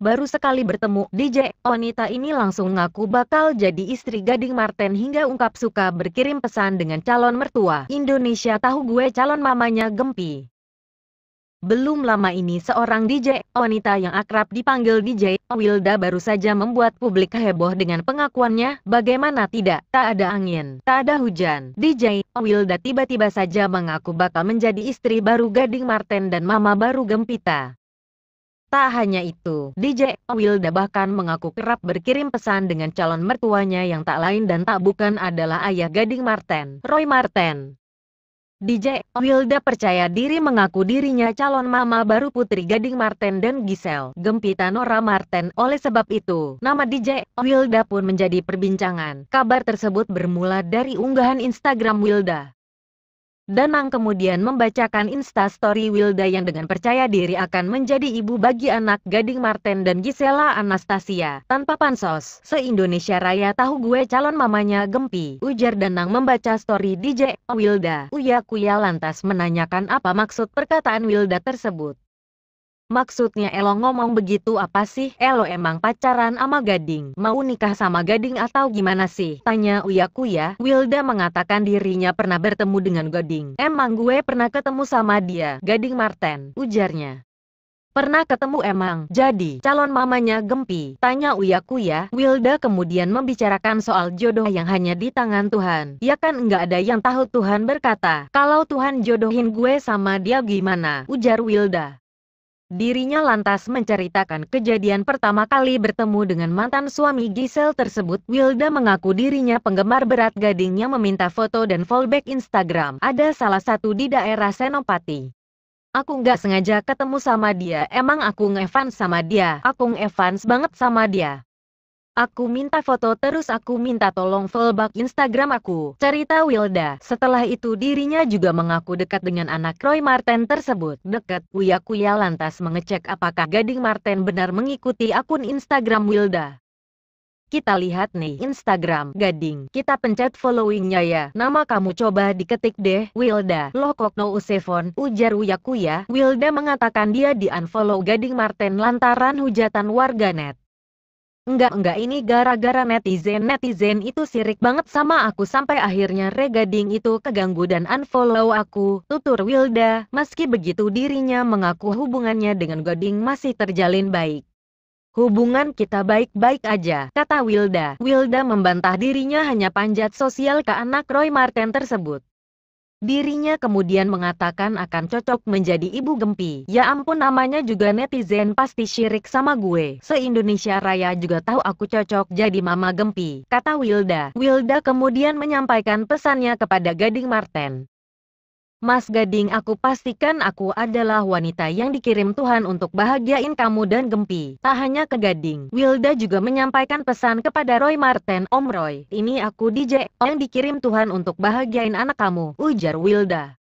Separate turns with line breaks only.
Baru sekali bertemu DJ, wanita ini langsung ngaku bakal jadi istri Gading Martin hingga ungkap suka berkirim pesan dengan calon mertua. Indonesia tahu gue calon mamanya Gempi. Belum lama ini seorang DJ, wanita yang akrab dipanggil DJ, Wilda baru saja membuat publik heboh dengan pengakuannya, bagaimana tidak, tak ada angin, tak ada hujan. DJ, Wilda tiba-tiba saja mengaku bakal menjadi istri baru Gading Martin dan mama baru Gempita. Tak hanya itu, DJ Wilda bahkan mengaku kerap berkirim pesan dengan calon mertuanya yang tak lain dan tak bukan adalah ayah gading Martin, Roy Martin. DJ Wilda percaya diri mengaku dirinya calon mama baru putri gading Martin dan Giselle, gempita Nora Martin. Oleh sebab itu, nama DJ Wilda pun menjadi perbincangan. Kabar tersebut bermula dari unggahan Instagram Wilda. Danang kemudian membacakan insta story Wilda yang dengan percaya diri akan menjadi ibu bagi anak gading Martin dan Gisela Anastasia. Tanpa pansos, se-Indonesia Raya tahu gue calon mamanya Gempi. Ujar Danang membaca story DJ Wilda. Uya Kuya lantas menanyakan apa maksud perkataan Wilda tersebut. Maksudnya Elo ngomong begitu apa sih? Elo emang pacaran sama gading? Mau nikah sama gading atau gimana sih? Tanya Uya Kuya. Wilda mengatakan dirinya pernah bertemu dengan gading. Emang gue pernah ketemu sama dia, gading Marten, ujarnya. Pernah ketemu emang, jadi calon mamanya Gempi, tanya Uya Kuya, Wilda kemudian membicarakan soal jodoh yang hanya di tangan Tuhan. Ya kan nggak ada yang tahu Tuhan berkata, kalau Tuhan jodohin gue sama dia gimana, ujar Wilda. Dirinya lantas menceritakan kejadian pertama kali bertemu dengan mantan suami Giselle tersebut. Wilda mengaku dirinya penggemar berat gading yang meminta foto dan fallback Instagram. Ada salah satu di daerah Senopati. Aku nggak sengaja ketemu sama dia, emang aku ngefans sama dia, aku ngefans banget sama dia. Aku minta foto terus aku minta tolong follow back Instagram aku. Cerita Wilda. Setelah itu dirinya juga mengaku dekat dengan anak Roy Martin tersebut. Dekat, Uya Kuya lantas mengecek apakah Gading Martin benar mengikuti akun Instagram Wilda. Kita lihat nih Instagram, Gading. Kita pencet followingnya ya. Nama kamu coba diketik deh, Wilda. Loh kok no usefon, ujar Uyakuya, Wilda mengatakan dia di unfollow Gading Martin lantaran hujatan warganet. Enggak enggak ini gara-gara netizen-netizen itu sirik banget sama aku sampai akhirnya Regading itu keganggu dan unfollow aku, tutur Wilda, meski begitu dirinya mengaku hubungannya dengan Gading masih terjalin baik. Hubungan kita baik-baik aja, kata Wilda. Wilda membantah dirinya hanya panjat sosial ke anak Roy Martin tersebut. Dirinya kemudian mengatakan akan cocok menjadi ibu gempi. Ya ampun namanya juga netizen pasti syirik sama gue. Se-Indonesia Raya juga tahu aku cocok jadi mama gempi, kata Wilda. Wilda kemudian menyampaikan pesannya kepada Gading Marten. Mas Gading aku pastikan aku adalah wanita yang dikirim Tuhan untuk bahagiain kamu dan Gempi. Tak hanya ke Gading, Wilda juga menyampaikan pesan kepada Roy Martin. Om Roy, ini aku DJ yang dikirim Tuhan untuk bahagiain anak kamu, ujar Wilda.